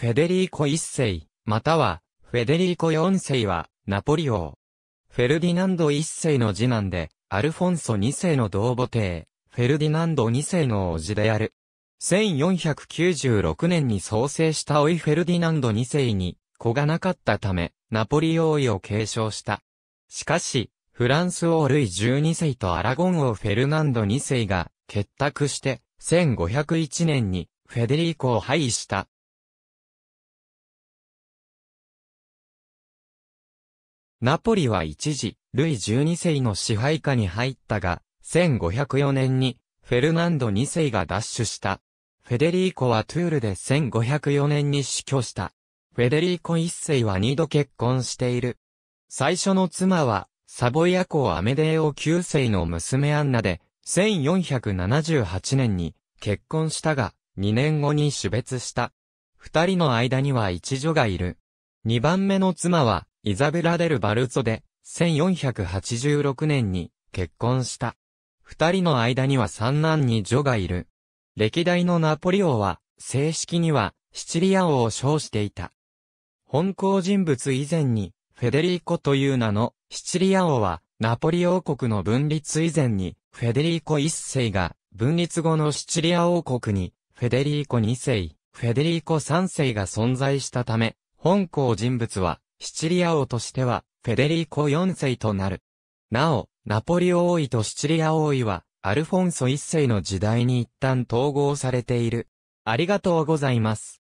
フェデリーコ一世、または、フェデリーコ四世は、ナポリ王。フェルディナンド一世の次男で、アルフォンソ二世の同母帝、フェルディナンド二世の王子である。1496年に創生したオイフェルディナンド二世に、子がなかったため、ナポリ王位を継承した。しかし、フランス王ルイ12世とアラゴン王フェルナンド二世が結託して、1501年にフェデリーコを廃位した。ナポリは一時、ルイ12世の支配下に入ったが、1504年に、フェルナンド2世が奪取した。フェデリーコはトゥールで1504年に死去した。フェデリーコ1世は2度結婚している。最初の妻は、サボイア公アメデーオ9世の娘アンナで、1478年に結婚したが、2年後に死別した。二人の間には一女がいる。二番目の妻は、イザベラ・デル・バルツォで、1486年に結婚した。二人の間には三男に女がいる。歴代のナポリ王は、正式には、シチリア王を称していた。本校人物以前に、フェデリーコという名の、シチリア王は、ナポリ王国の分立以前に、フェデリーコ一世が、分立後のシチリア王国に、フェデリーコ二世、フェデリーコ三世が存在したため、本校人物は、シチリア王としては、フェデリーコ4世となる。なお、ナポリオ王位とシチリア王位は、アルフォンソ1世の時代に一旦統合されている。ありがとうございます。